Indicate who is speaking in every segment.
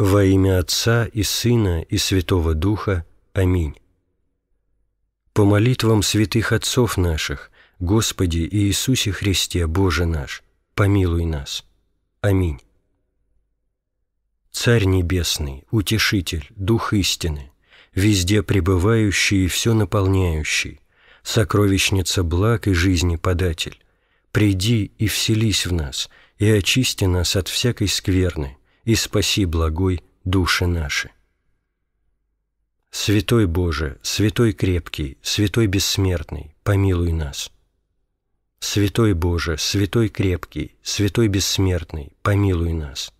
Speaker 1: Во имя Отца и Сына и Святого Духа. Аминь. По молитвам святых отцов наших, Господи Иисусе Христе, Боже наш, помилуй нас. Аминь. Царь Небесный, Утешитель, Дух истины, везде пребывающий и все наполняющий, сокровищница благ и жизни податель, приди и вселись в нас, и очисти нас от всякой скверны – и спаси, благой, души наши. Святой Боже, Святой крепкий, Святой бессмертный, помилуй нас. Святой Боже, Святой крепкий, Святой бессмертный, помилуй нас.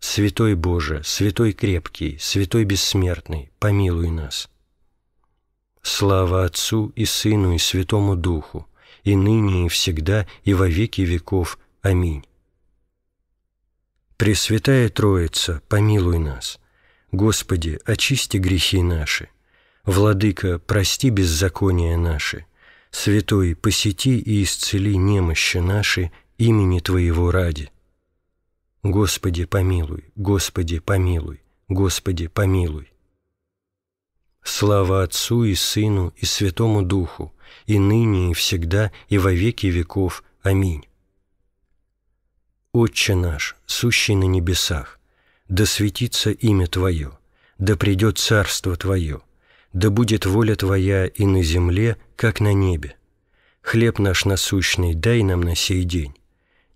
Speaker 1: Святой Боже, Святой крепкий, Святой бессмертный, помилуй нас. Слава Отцу и Сыну и Святому Духу, и ныне и всегда и во веки веков. Аминь. Пресвятая Троица, помилуй нас. Господи, очисти грехи наши. Владыка, прости беззакония наши. Святой, посети и исцели немощи наши имени Твоего ради. Господи, помилуй, Господи, помилуй, Господи, помилуй. Слава Отцу и Сыну и Святому Духу, и ныне, и всегда, и во веки веков. Аминь. «Отче наш, сущий на небесах, да светится имя Твое, да придет царство Твое, да будет воля Твоя и на земле, как на небе. Хлеб наш насущный дай нам на сей день,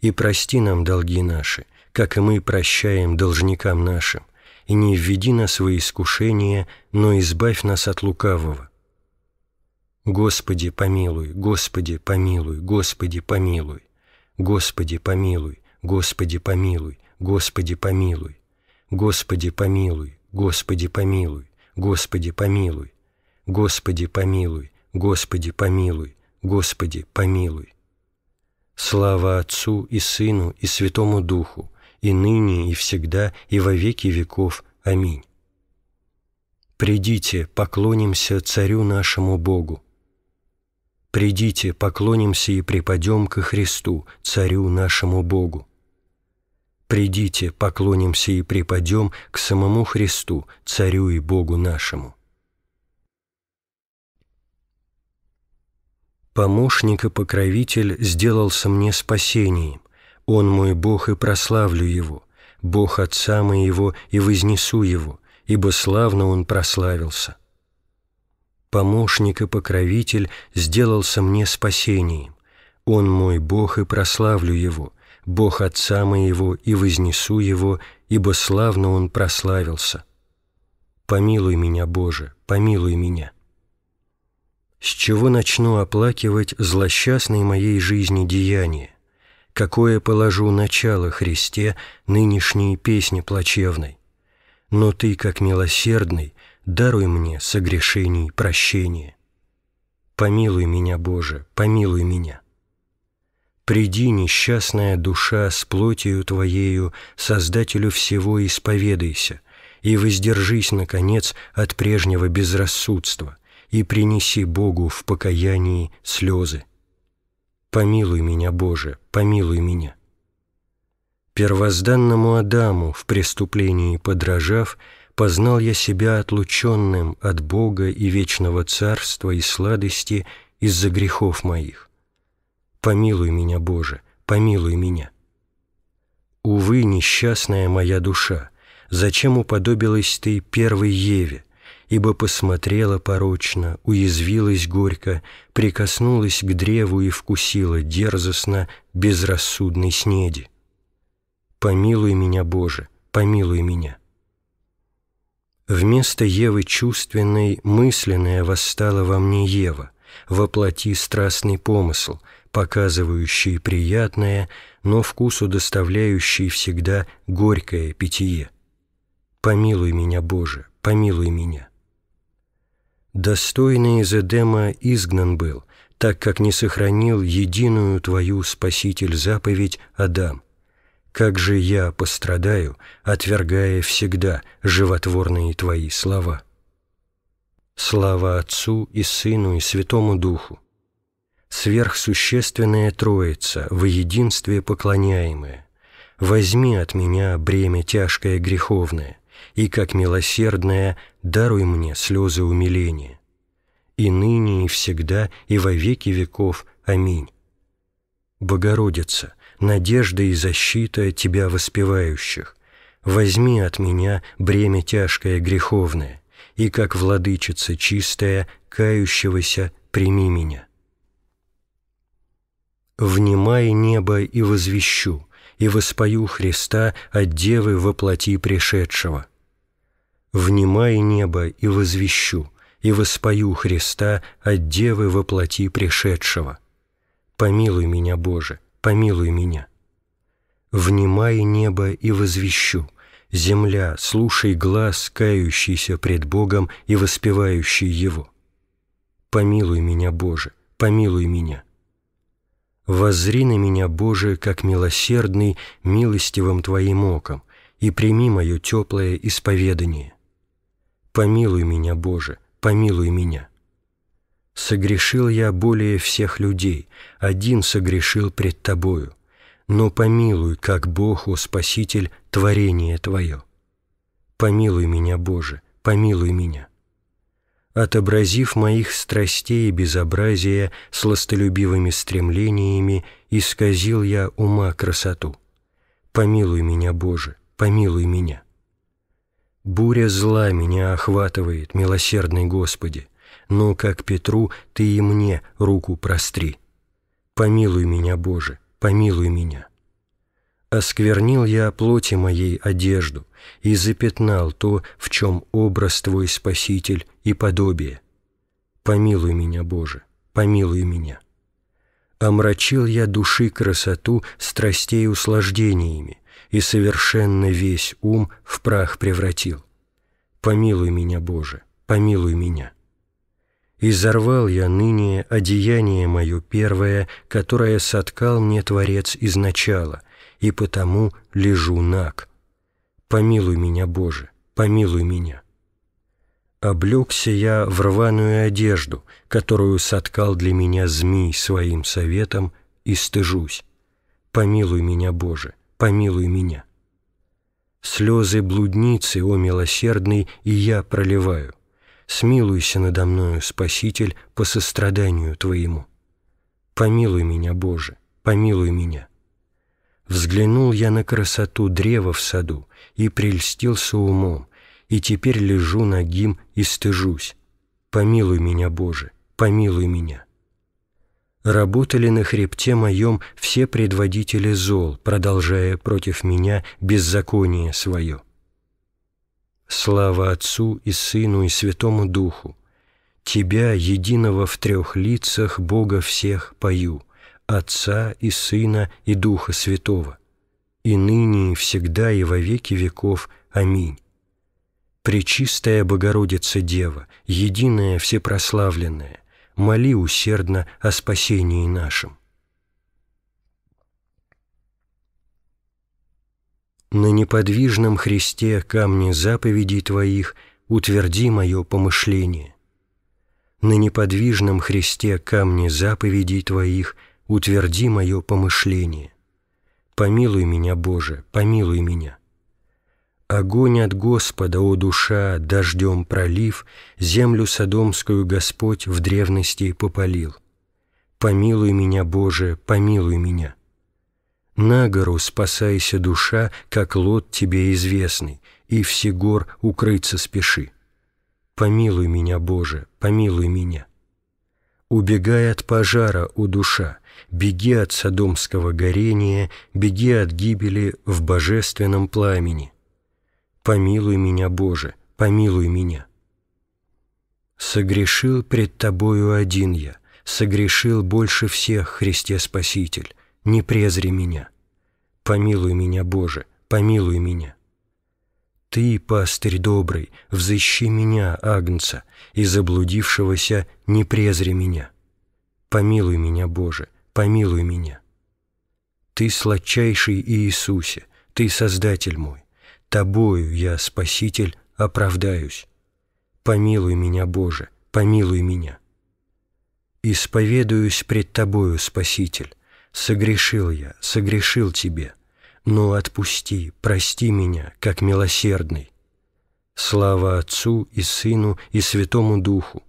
Speaker 1: и прости нам долги наши, как и мы прощаем должникам нашим, и не введи нас во искушение, но избавь нас от лукавого». Господи, помилуй, Господи, помилуй, Господи, помилуй, Господи, помилуй, Господи, помилуй, Господи, помилуй, Господи, помилуй, Господи, помилуй, Господи, помилуй, Господи, помилуй, Господи, помилуй, Господи, помилуй. Слава Отцу и Сыну и Святому Духу, и ныне, и всегда, и во веки веков. Аминь. Придите, поклонимся Царю нашему Богу. Придите, поклонимся и припадем ко Христу, Царю нашему Богу. Придите, поклонимся и припадем к самому Христу, Царю и Богу нашему. Помощник и покровитель сделался мне спасением. Он мой Бог и прославлю Его, Бог Отца моего и вознесу Его, ибо славно Он прославился. Помощник и покровитель сделался мне спасением. Он мой Бог и прославлю Его, Бог Отца моего, и вознесу его, ибо славно он прославился. Помилуй меня, Боже, помилуй меня. С чего начну оплакивать злосчастной моей жизни деяния? Какое положу начало Христе нынешней песни плачевной? Но Ты, как милосердный, даруй мне согрешений прощение. Помилуй меня, Боже, помилуй меня. Приди, несчастная душа, с плотью твоею, Создателю всего исповедайся, и воздержись, наконец, от прежнего безрассудства, и принеси Богу в покаянии слезы. Помилуй меня, Боже, помилуй меня. Первозданному Адаму в преступлении подражав, познал я себя отлученным от Бога и вечного царства и сладости из-за грехов моих Помилуй меня, Боже, помилуй меня. Увы, несчастная моя душа, зачем уподобилась ты первой Еве, ибо посмотрела порочно, уязвилась горько, прикоснулась к древу и вкусила дерзостно безрассудной снеди. Помилуй меня, Боже, помилуй меня. Вместо Евы чувственной, мысленная восстала во мне Ева, воплоти страстный помысл — показывающие приятное, но вкусу доставляющие всегда горькое питье. Помилуй меня, Боже, помилуй меня. Достойный из Эдема изгнан был, так как не сохранил единую твою спаситель заповедь Адам. Как же я пострадаю, отвергая всегда животворные твои слова? Слава Отцу и Сыну и Святому Духу, сверхсущественная Троица, во единстве поклоняемая, возьми от меня бремя тяжкое греховное, и, как милосердное, даруй мне слезы умиления. И ныне, и всегда, и во веки веков. Аминь. Богородица, надежда и защита Тебя воспевающих, возьми от меня бремя тяжкое греховное, и, как владычица чистая, кающегося, прими меня. «Внимай небо и возвещу, и воспою Христа от девы воплоти пришедшего». «Внимай небо и возвещу, и воспою Христа от девы воплоти пришедшего». «Помилуй меня, Боже, помилуй меня». «Внимай небо и возвещу, земля, слушай глаз, кающийся пред Богом и воспевающий Его». «Помилуй меня, Боже, помилуй меня». Воззри на меня, Боже, как милосердный, милостивым Твоим оком, и прими мое теплое исповедание. Помилуй меня, Боже, помилуй меня. Согрешил я более всех людей, один согрешил пред Тобою, но помилуй, как Бог, о Спаситель, творение Твое. Помилуй меня, Боже, помилуй меня отобразив моих страстей и безобразия сластолюбивыми стремлениями, исказил я ума красоту. Помилуй меня, Боже, помилуй меня. Буря зла меня охватывает, милосердный Господи, но, как Петру, Ты и мне руку простри. Помилуй меня, Боже, помилуй меня. Осквернил я плоти моей одежду и запятнал то, в чем образ Твой Спаситель и подобие. Помилуй меня, Боже, помилуй меня. Омрачил я души красоту страстей услаждениями и совершенно весь ум в прах превратил. Помилуй меня, Боже, помилуй меня. И зарвал я ныне одеяние мое первое, которое соткал мне Творец изначала, и потому лежу наг. Помилуй меня, Боже, помилуй меня. Облегся я в рваную одежду, которую соткал для меня змей своим советом, и стыжусь. Помилуй меня, Боже, помилуй меня. Слезы блудницы, о милосердный, и я проливаю. Смилуйся надо мною, Спаситель, по состраданию Твоему. Помилуй меня, Боже, помилуй меня. Взглянул я на красоту древа в саду и прельстился умом, и теперь лежу нагим и стыжусь. Помилуй меня, Боже, помилуй меня. Работали на хребте моем все предводители зол, продолжая против меня беззаконие свое. Слава Отцу и Сыну и Святому Духу! Тебя, единого в трех лицах, Бога всех, пою — Отца и Сына и Духа Святого, и ныне, и всегда, и во веки веков. Аминь. Пречистая Богородица Дева, единая всепрославленная, моли усердно о спасении нашем. На неподвижном Христе камне заповедей Твоих утверди мое помышление. На неподвижном Христе камне заповедей Твоих утверди мое помышление. Помилуй меня, Боже, помилуй меня. Огонь от Господа, о душа, дождем пролив, землю содомскую Господь в древности попалил. Помилуй меня, Боже, помилуй меня. На гору спасайся, душа, как лот тебе известный, и все гор укрыться спеши. Помилуй меня, Боже, помилуй меня. Убегай от пожара, у душа, беги от содомского горения, беги от гибели в божественном пламени. Помилуй меня, Боже, помилуй меня. Согрешил пред Тобою один я, согрешил больше всех, Христе Спаситель, не презри меня. Помилуй меня, Боже, помилуй меня. Ты, пастырь добрый, взыщи меня, Агнца, и заблудившегося не презри меня. Помилуй меня, Боже, помилуй меня. Ты, сладчайший Иисусе, Ты, Создатель мой, Тобою я, Спаситель, оправдаюсь. Помилуй меня, Боже, помилуй меня. Исповедуюсь пред Тобою, Спаситель, согрешил я, согрешил Тебе, — ну отпусти, прости меня, как милосердный. Слава Отцу и Сыну и Святому Духу.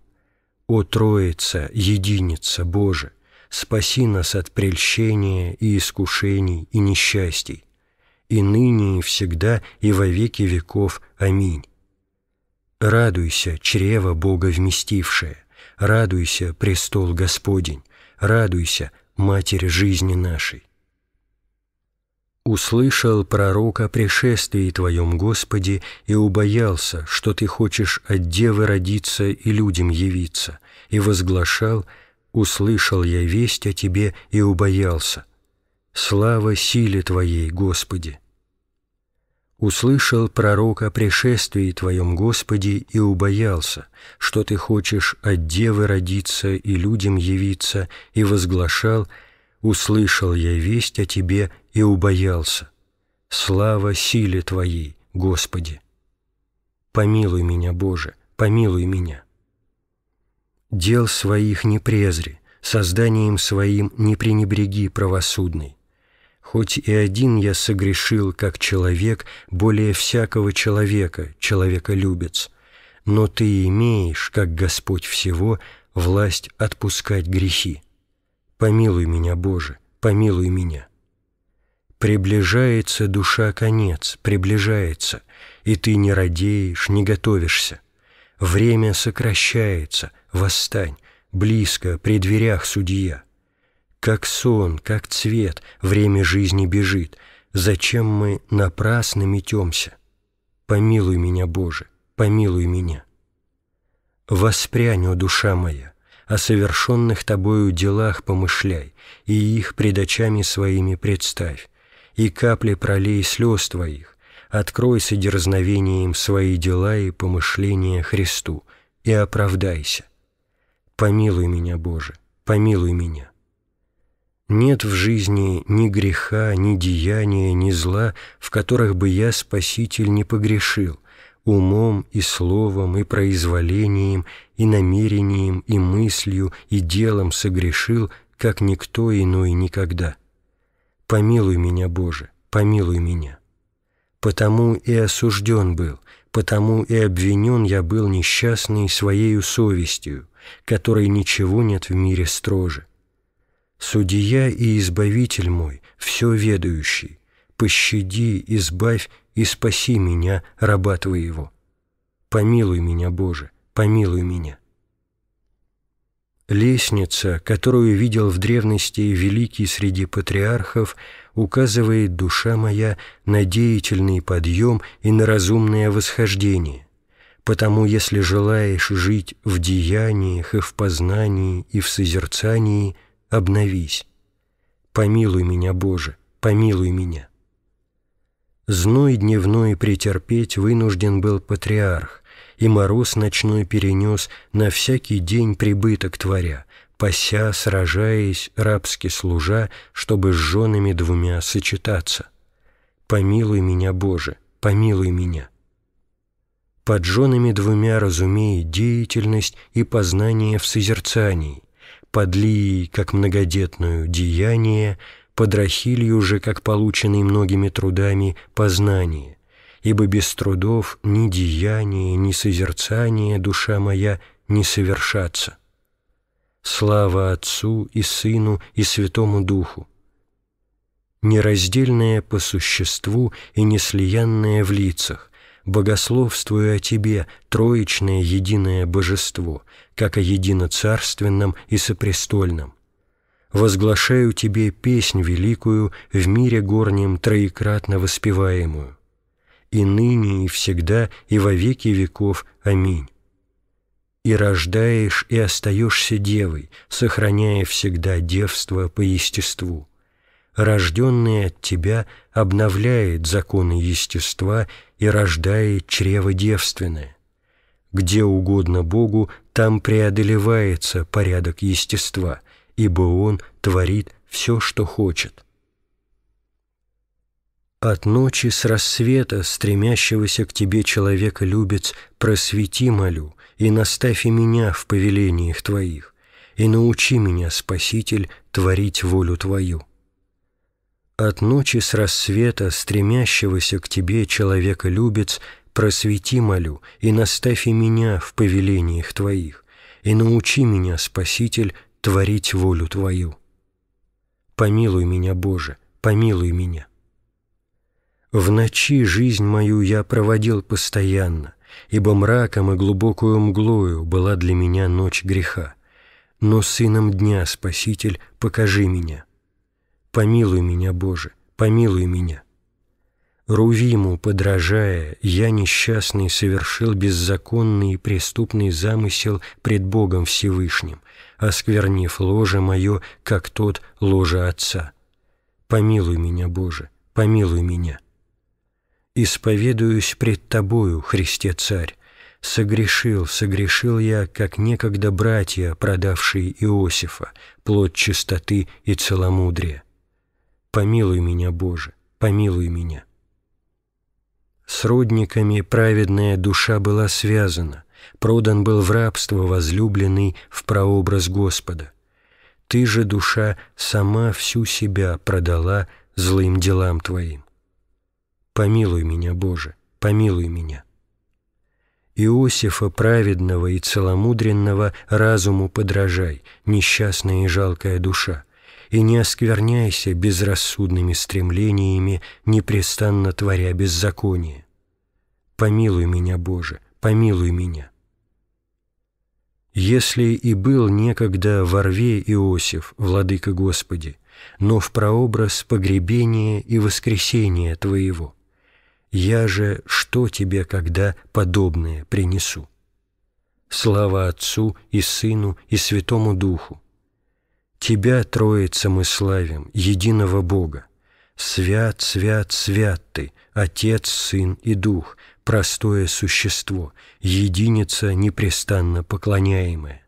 Speaker 1: О Троица, Единица Боже, спаси нас от прельщения и искушений и несчастий, и ныне и всегда и во веки веков. Аминь. Радуйся, чрево Бога вместившее, радуйся, престол Господень, радуйся, Матерь жизни нашей услышал пророк о пришествии Твоем, Господи, и убоялся, что Ты хочешь от девы родиться и людям явиться, и возглашал, услышал я весть о Тебе и убоялся. Слава силе Твоей, Господи! Услышал пророк о пришествии Твоем, Господи, и убоялся, что Ты хочешь от девы родиться и людям явиться, и возглашал, что услышал я весть о Тебе и убоялся. Слава силе Твоей, Господи! Помилуй меня, Боже, помилуй меня! Дел своих не презри, созданием своим не пренебреги правосудный. Хоть и один я согрешил, как человек, более всякого человека, человеколюбец, но Ты имеешь, как Господь всего, власть отпускать грехи. «Помилуй меня, Боже, помилуй меня». Приближается душа конец, приближается, и ты не радеешь, не готовишься. Время сокращается, восстань, близко, при дверях судья. Как сон, как цвет, время жизни бежит. Зачем мы напрасно метемся? Помилуй меня, Боже, помилуй меня. Воспрянь, о душа моя, о совершенных тобою делах помышляй, и их пред очами своими представь, и капли пролей слез твоих, открой с дерзновением свои дела и помышления Христу, и оправдайся. Помилуй меня, Боже, помилуй меня. Нет в жизни ни греха, ни деяния, ни зла, в которых бы я, Спаситель, не погрешил, умом и словом, и произволением, и намерением, и мыслью, и делом согрешил, как никто иной никогда. Помилуй меня, Боже, помилуй меня. Потому и осужден был, потому и обвинен я был несчастный своей совестью, которой ничего нет в мире строже. Судья и избавитель мой, все ведающий, пощади, избавь и спаси меня, раба Твоего. Помилуй меня, Боже, помилуй меня. Лестница, которую видел в древности великий среди патриархов, указывает, душа моя, на деятельный подъем и на разумное восхождение. Потому если желаешь жить в деяниях и в познании и в созерцании, обновись. Помилуй меня, Боже, помилуй меня. Зной дневной претерпеть вынужден был патриарх, и мороз ночной перенес на всякий день прибыток творя, пася, сражаясь, рабски служа, чтобы с женами двумя сочетаться. «Помилуй меня, Боже, помилуй меня». Под женами двумя разумей деятельность и познание в созерцании, под как многодетную, деяние, под Рахилью же, как полученный многими трудами, познание, ибо без трудов ни деяние, ни созерцание душа моя не совершатся. Слава Отцу и Сыну и Святому Духу! Нераздельное по существу и неслиянное в лицах, богословствую о Тебе, троечное единое божество, как о единоцарственном и сопрестольном, возглашаю тебе песнь великую в мире горнем троекратно воспеваемую. И ныне, и всегда, и во веки веков. Аминь. И рождаешь, и остаешься девой, сохраняя всегда девство по естеству. Рожденный от тебя обновляет законы естества и рождает чрево девственное. Где угодно Богу, там преодолевается порядок естества – ибо Он творит все, что хочет. От ночи с рассвета стремящегося к тебе человека любец просвети, молю, и наставь и меня в повелениях твоих, и научи меня, Спаситель, творить волю твою. От ночи с рассвета стремящегося к тебе человека любец просвети, молю, и наставь и меня в повелениях твоих, и научи меня, Спаситель, творить волю Твою. Помилуй меня, Боже, помилуй меня. В ночи жизнь мою я проводил постоянно, ибо мраком и глубокую мглою была для меня ночь греха. Но сыном дня, Спаситель, покажи меня. Помилуй меня, Боже, помилуй меня. Рувиму подражая, я несчастный совершил беззаконный и преступный замысел пред Богом Всевышним — осквернив ложе мое, как тот ложе отца. Помилуй меня, Боже, помилуй меня. Исповедуюсь пред Тобою, Христе Царь, согрешил, согрешил я, как некогда братья, продавшие Иосифа, плод чистоты и целомудрия. Помилуй меня, Боже, помилуй меня. С родниками праведная душа была связана, продан был в рабство возлюбленный в прообраз Господа. Ты же, душа, сама всю себя продала злым делам твоим. Помилуй меня, Боже, помилуй меня. Иосифа праведного и целомудренного разуму подражай, несчастная и жалкая душа, и не оскверняйся безрассудными стремлениями, непрестанно творя беззаконие. Помилуй меня, Боже, помилуй меня. Если и был некогда во рве Иосиф, владыка Господи, но в прообраз погребения и воскресения Твоего, я же что Тебе когда подобное принесу? Слава Отцу и Сыну и Святому Духу! Тебя, Троица, мы славим, единого Бога! Свят, свят, свят Ты, Отец, Сын и Дух, простое существо, единица непрестанно поклоняемая.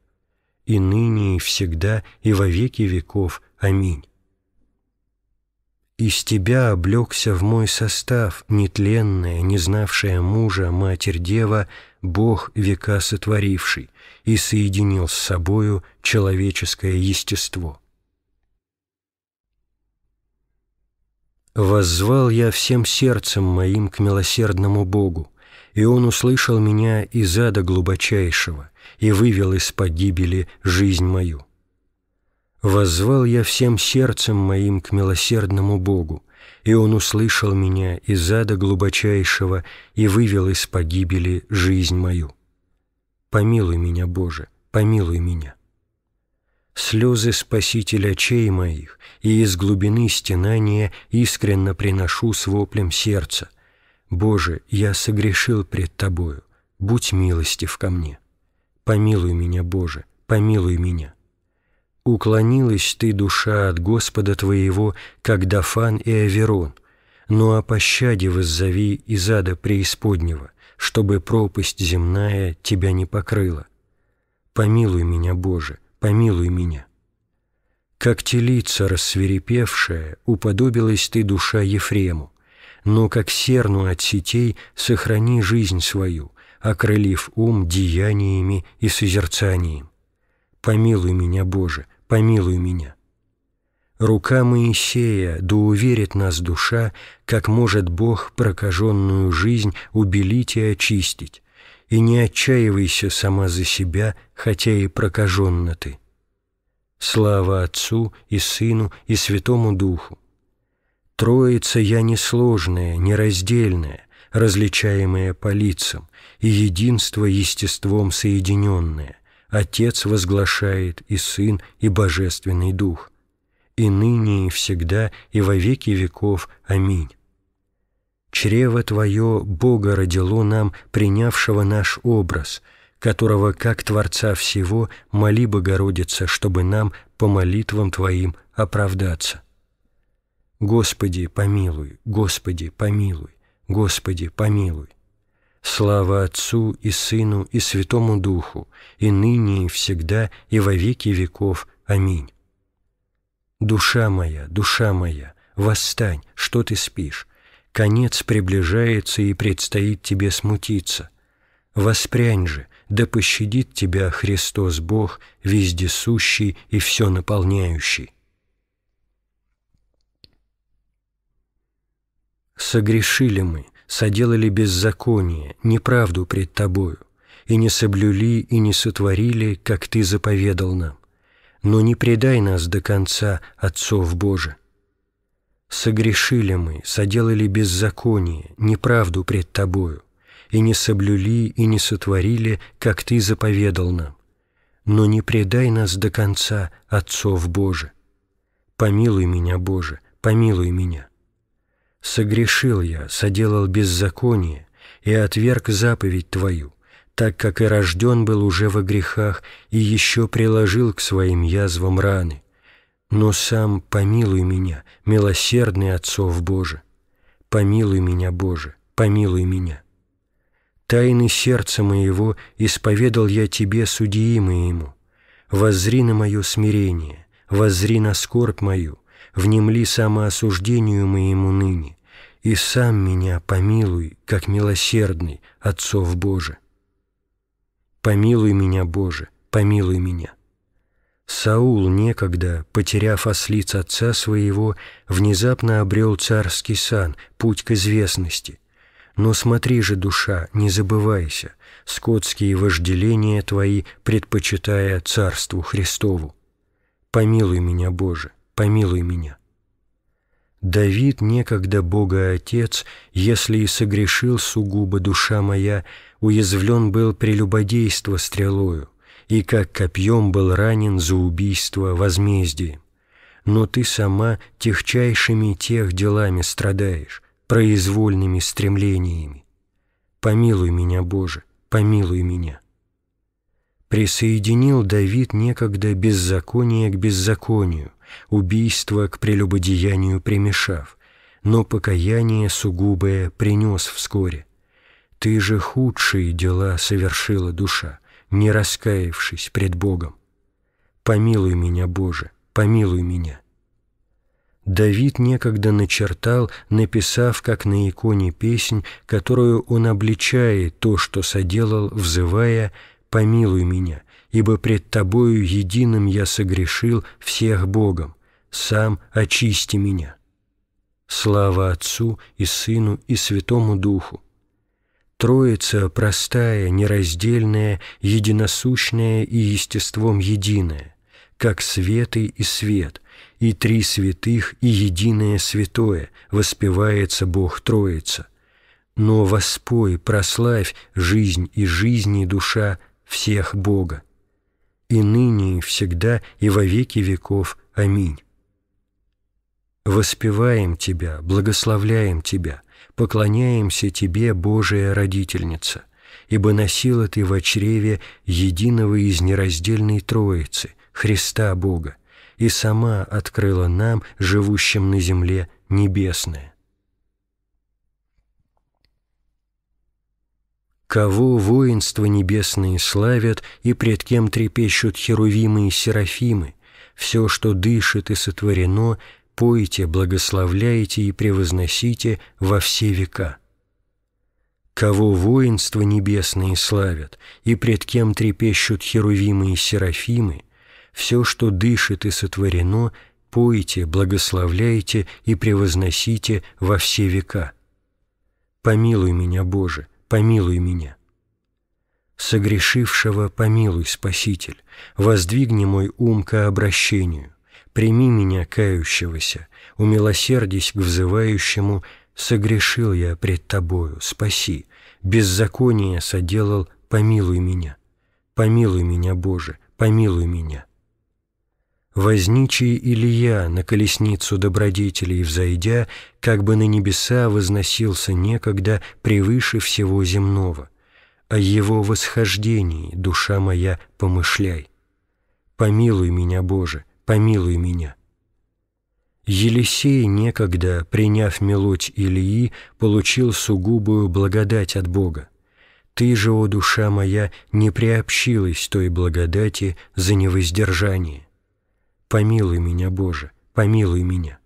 Speaker 1: И ныне, и всегда, и во веки веков. Аминь. Из тебя облегся в мой состав, нетленная, не знавшая мужа, матерь дева, Бог века сотворивший, и соединил с собою человеческое естество. Воззвал я всем сердцем моим к милосердному Богу, и Он услышал меня из ада глубочайшего и вывел из погибели жизнь мою. Воззвал я всем сердцем моим к милосердному Богу, и Он услышал меня из ада глубочайшего и вывел из погибели жизнь мою. Помилуй меня, Боже, помилуй меня слезы Спасителя чей моих, и из глубины стенания искренно приношу с воплем сердца. Боже, я согрешил пред Тобою, будь милостив ко мне. Помилуй меня, Боже, помилуй меня. Уклонилась ты, душа, от Господа Твоего, как Дафан и Аверон, но ну, о а пощаде воззови из ада преисподнего, чтобы пропасть земная тебя не покрыла. Помилуй меня, Боже, — помилуй меня. Как телица рассверепевшая, уподобилась ты душа Ефрему, но как серну от сетей сохрани жизнь свою, окрылив ум деяниями и созерцанием. Помилуй меня, Боже, помилуй меня. Рука Моисея, да уверит нас душа, как может Бог прокаженную жизнь убелить и очистить, и не отчаивайся сама за себя, хотя и прокаженна ты. Слава Отцу и Сыну и Святому Духу. Троица я несложная, нераздельная, различаемая по лицам, и единство естеством соединенное. Отец возглашает и Сын, и Божественный Дух. И ныне, и всегда, и во веки веков. Аминь. Чрево Твое Бога родило нам, принявшего наш образ, которого, как Творца всего, моли Богородица, чтобы нам по молитвам Твоим оправдаться. Господи, помилуй, Господи, помилуй, Господи, помилуй. Слава Отцу и Сыну и Святому Духу, и ныне, и всегда, и во веки веков. Аминь. Душа моя, душа моя, восстань, что ты спишь? конец приближается и предстоит тебе смутиться. Воспрянь же, да пощадит тебя Христос Бог, вездесущий и все наполняющий. Согрешили мы, соделали беззаконие, неправду пред тобою, и не соблюли и не сотворили, как ты заповедал нам. Но не предай нас до конца, Отцов Божий, Согрешили мы, соделали беззаконие, неправду пред Тобою, и не соблюли и не сотворили, как Ты заповедал нам. Но не предай нас до конца, Отцов Боже. Помилуй меня, Боже, помилуй меня. Согрешил я, соделал беззаконие, и отверг заповедь Твою, так как и рожден был уже во грехах, и еще приложил к своим язвам раны. Но сам помилуй меня, милосердный Отцов Боже, помилуй меня, Боже, помилуй меня. Тайны сердца моего исповедал я Тебе, судьи моему. Возри на мое смирение, возри на скорбь мою, внемли самоосуждению моему ныне, и сам меня помилуй, как милосердный, Отцов Боже. Помилуй меня, Боже, помилуй меня. Саул некогда, потеряв ослиц отца своего, внезапно обрел царский сан, путь к известности. Но смотри же, душа, не забывайся, скотские вожделения твои, предпочитая царству Христову. Помилуй меня, Боже, помилуй меня. Давид, некогда Бога Отец, если и согрешил сугубо душа моя, уязвлен был прелюбодейство стрелою, и как копьем был ранен за убийство возмездие, Но ты сама техчайшими тех делами страдаешь, произвольными стремлениями. Помилуй меня, Боже, помилуй меня. Присоединил Давид некогда беззаконие к беззаконию, убийство к прелюбодеянию примешав, но покаяние сугубое принес вскоре. Ты же худшие дела совершила душа не раскаявшись пред Богом. Помилуй меня, Боже, помилуй меня. Давид некогда начертал, написав, как на иконе, песнь, которую он обличает то, что соделал, взывая «Помилуй меня, ибо пред Тобою единым я согрешил всех Богом, сам очисти меня». Слава Отцу и Сыну и Святому Духу, Троица простая, нераздельная, единосущная и естеством единая, как светы и свет, и три святых и единое святое, воспевается Бог Троица. Но воспой, прославь жизнь и жизни душа всех Бога. И ныне, и всегда, и во веки веков. Аминь. Воспеваем Тебя, благословляем Тебя – поклоняемся Тебе, Божия Родительница, ибо носила Ты в чреве единого из нераздельной Троицы, Христа Бога, и сама открыла нам, живущим на земле, небесное. Кого воинства небесные славят, и пред кем трепещут херувимы и серафимы, все, что дышит и сотворено, пойте, благословляйте и превозносите во все века. Кого воинства небесные славят, и пред кем трепещут херувимы и серафимы, все, что дышит и сотворено, пойте, благословляйте и превозносите во все века. Помилуй меня, Боже, помилуй меня. Согрешившего помилуй, Спаситель, воздвигни мой ум к обращению прими меня, кающегося, умилосердись к взывающему, согрешил я пред Тобою, спаси, беззаконие соделал, помилуй меня, помилуй меня, Боже, помилуй меня. Возничий Илья, на колесницу добродетелей взойдя, как бы на небеса возносился некогда превыше всего земного. О его восхождении, душа моя, помышляй. Помилуй меня, Боже, помилуй меня». Елисей некогда, приняв мелочь Ильи, получил сугубую благодать от Бога. Ты же, о душа моя, не приобщилась той благодати за невоздержание. Помилуй меня, Боже, помилуй меня.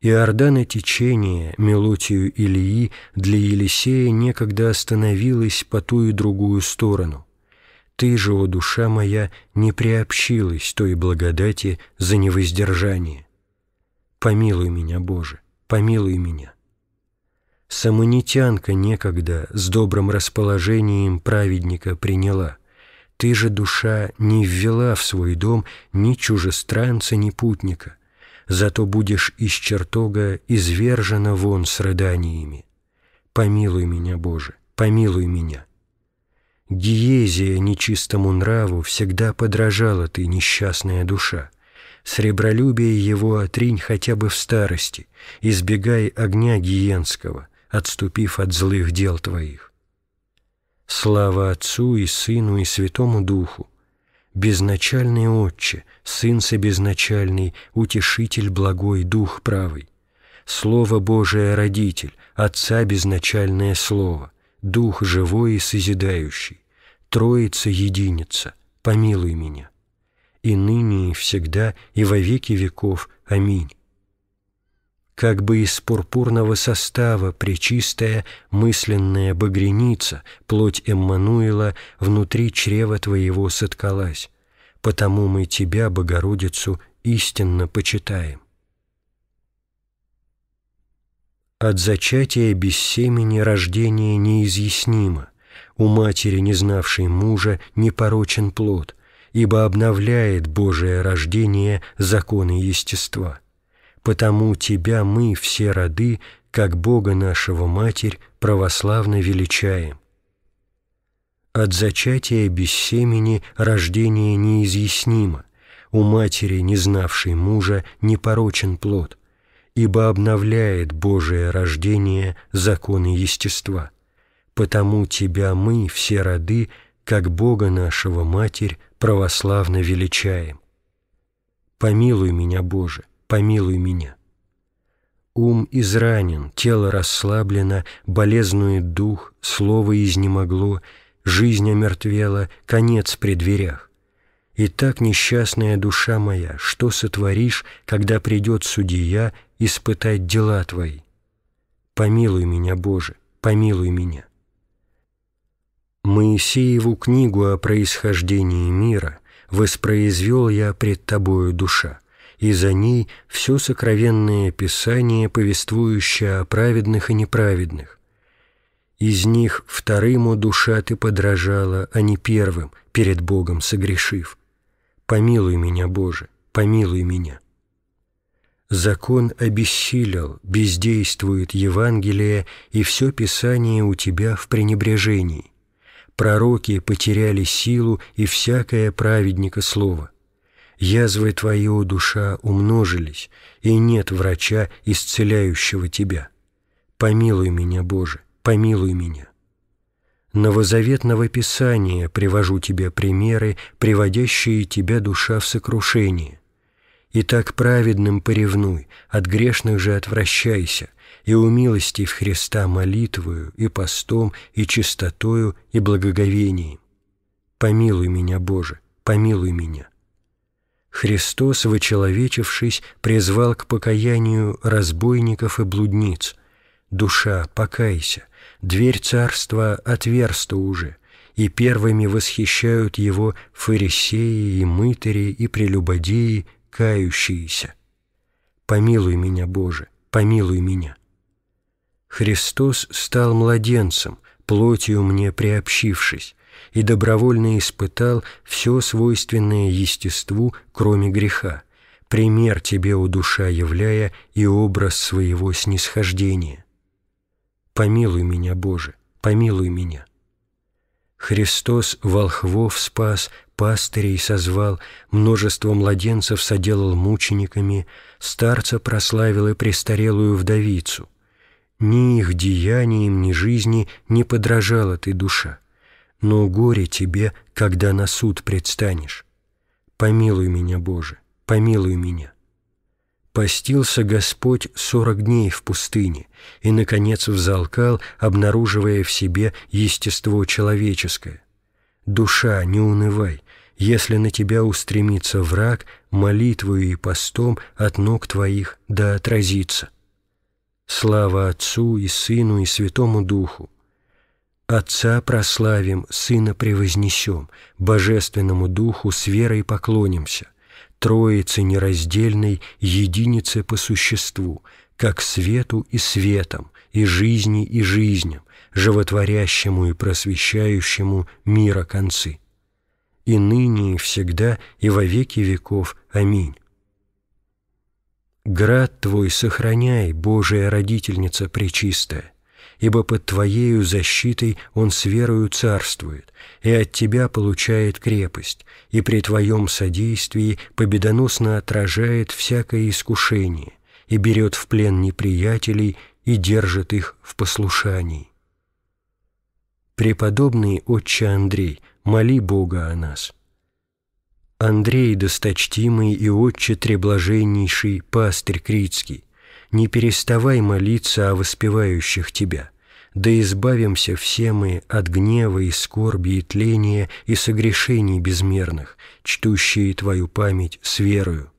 Speaker 1: Иордана течение, мелодию Ильи, для Елисея некогда остановилось по ту и другую сторону – ты же, о душа моя, не приобщилась той благодати за невоздержание. Помилуй меня, Боже, помилуй меня. Самонитянка некогда с добрым расположением праведника приняла. Ты же, душа, не ввела в свой дом ни чужестранца, ни путника. Зато будешь из чертога извержена вон с рыданиями. Помилуй меня, Боже, помилуй меня. Гиезия нечистому нраву всегда подражала ты, несчастная душа. Сребролюбие его отринь хотя бы в старости, избегай огня гиенского, отступив от злых дел твоих. Слава Отцу и Сыну и Святому Духу! Безначальный Отче, Сын Собезначальный, Утешитель Благой, Дух Правый, Слово Божие Родитель, Отца Безначальное Слово, Дух Живой и Созидающий, Троица Единица, помилуй меня. И ныне, и всегда, и во веки веков. Аминь. Как бы из пурпурного состава пречистая мысленная багреница, плоть Эммануила, внутри чрева твоего соткалась. Потому мы тебя, Богородицу, истинно почитаем. От зачатия без семени рождение неизъяснимо, у матери, не знавшей мужа, непорочен плод, ибо обновляет Божие рождение законы естества. Потому тебя мы, все роды, как Бога нашего Матерь, православно величаем. От зачатия без семени рождение неизъяснимо, у матери, не знавшей мужа, непорочен плод, ибо обновляет Божие рождение законы естества потому Тебя мы, все роды, как Бога нашего Матерь, православно величаем. Помилуй меня, Боже, помилуй меня. Ум изранен, тело расслаблено, болезнует дух, слово изнемогло, жизнь омертвела, конец при дверях. И так, несчастная душа моя, что сотворишь, когда придет судья испытать дела твои? Помилуй меня, Боже, помилуй меня. Моисееву книгу о происхождении мира воспроизвел я пред тобою душа, и за ней все сокровенное писание, повествующее о праведных и неправедных. Из них вторым, о душа, ты подражала, а не первым, перед Богом согрешив. Помилуй меня, Боже, помилуй меня. Закон обессилел, бездействует Евангелие, и все Писание у тебя в пренебрежении пророки потеряли силу и всякое праведника слово. Язвы твоего душа умножились, и нет врача, исцеляющего тебя. Помилуй меня, Боже, помилуй меня. Новозаветного Писания привожу тебе примеры, приводящие тебя душа в сокрушение. И так праведным поревнуй, от грешных же отвращайся, и умилости в Христа молитвою, и постом, и чистотою, и благоговением. Помилуй меня, Боже, помилуй меня. Христос, вочеловечившись, призвал к покаянию разбойников и блудниц. Душа, покайся, дверь царства отверста уже, и первыми восхищают его фарисеи и мытари и прелюбодеи, кающиеся. Помилуй меня, Боже, помилуй меня. Христос стал младенцем, плотью мне приобщившись, и добровольно испытал все свойственное естеству, кроме греха, пример тебе, у душа, являя и образ своего снисхождения. Помилуй меня, Боже, помилуй меня. Христос волхвов спас, пастырей созвал, множество младенцев соделал мучениками, старца прославил и престарелую вдовицу, ни их деяниям, ни жизни не подражала ты душа, но горе тебе, когда на суд предстанешь. Помилуй меня, Боже, помилуй меня. Постился Господь сорок дней в пустыне и, наконец, взалкал, обнаруживая в себе естество человеческое. Душа, не унывай, если на тебя устремится враг, молитвою и постом от ног твоих да отразится. Слава Отцу и Сыну и Святому Духу! Отца прославим, Сына превознесем, Божественному Духу с верой поклонимся, Троице нераздельной, единице по существу, как свету и светом, и жизни и жизням, животворящему и просвещающему мира концы. И ныне, и всегда, и во веки веков. Аминь. Град Твой сохраняй, Божия родительница пречистая, ибо под Твоею защитой он с верою царствует, и от Тебя получает крепость, и при Твоем содействии победоносно отражает всякое искушение, и берет в плен неприятелей, и держит их в послушании. Преподобный отче Андрей, моли Бога о нас. Андрей, досточтимый и отче треблаженнейший, пастырь критский, не переставай молиться о воспевающих тебя, да избавимся все мы от гнева и скорби и тления и согрешений безмерных, чтущие твою память с верою.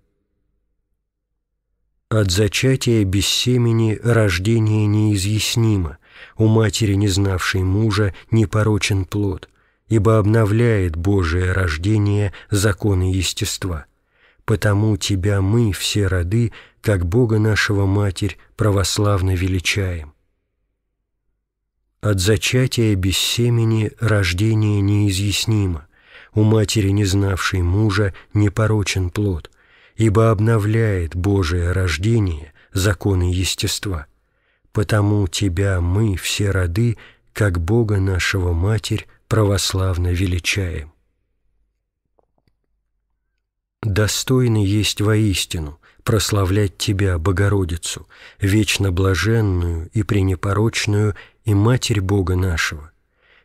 Speaker 1: От зачатия без семени рождение неизъяснимо, у матери, не знавшей мужа, не порочен плод, ибо обновляет Божие рождение законы естества. Потому Тебя мы, все роды, как Бога нашего Матерь, православно величаем. От зачатия без семени рождение неизъяснимо, у матери, не знавшей мужа, непорочен плод, ибо обновляет Божие рождение законы естества. Потому Тебя мы, все роды, как Бога нашего Матерь, православно величаем. Достойны есть воистину прославлять Тебя, Богородицу, вечно блаженную и пренепорочную и Матерь Бога нашего,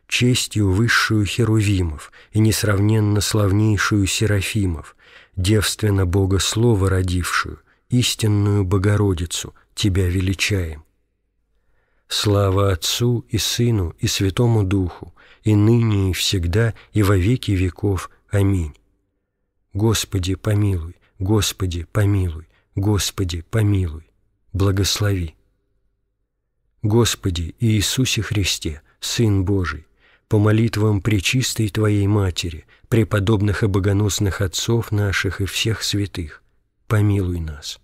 Speaker 1: честью высшую Херувимов и несравненно славнейшую Серафимов, девственно Бога Слова родившую, истинную Богородицу, Тебя величаем. Слава Отцу и Сыну и Святому Духу, и ныне, и всегда, и во веки веков. Аминь. Господи, помилуй, Господи, помилуй, Господи, помилуй, благослови. Господи Иисусе Христе, Сын Божий, по молитвам Пречистой Твоей Матери, преподобных и богоносных отцов наших и всех святых, помилуй нас.